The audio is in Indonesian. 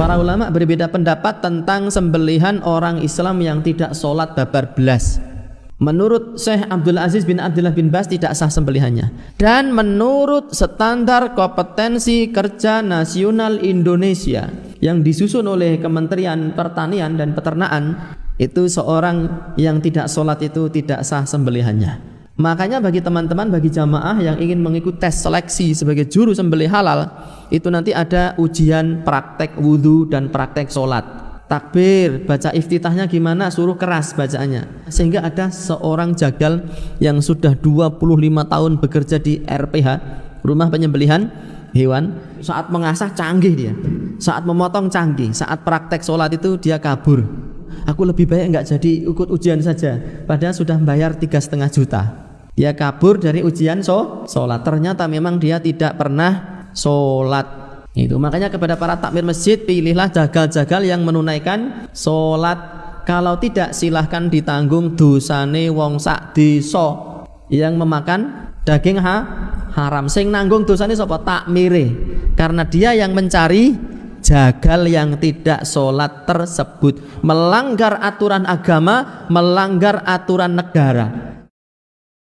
Para ulama berbeda pendapat tentang sembelihan orang Islam yang tidak sholat babar belas. Menurut Syekh Abdul Aziz bin Abdullah bin Bas tidak sah sembelihannya. Dan menurut standar kompetensi kerja nasional Indonesia yang disusun oleh Kementerian Pertanian dan Peternakan, itu seorang yang tidak sholat itu tidak sah sembelihannya. Makanya bagi teman-teman, bagi jamaah yang ingin mengikuti tes seleksi sebagai juru sembelih halal, itu nanti ada ujian praktek wudhu dan praktek sholat. Takbir, baca iftitahnya gimana, suruh keras bacaannya. Sehingga ada seorang jagal yang sudah 25 tahun bekerja di RPH, rumah penyembelihan hewan, saat mengasah canggih dia. Saat memotong canggih, saat praktek sholat itu dia kabur. Aku lebih baik nggak jadi ikut ujian saja, padahal sudah membayar tiga setengah juta dia ya kabur dari ujian so salat ternyata memang dia tidak pernah solat itu makanya kepada para takmir masjid pilihlah jagal-jagal yang menunaikan solat kalau tidak silahkan ditanggung dosane wong sak desa yang memakan daging ha haram sing nanggung dosane sapa takmire karena dia yang mencari jagal yang tidak sholat tersebut melanggar aturan agama melanggar aturan negara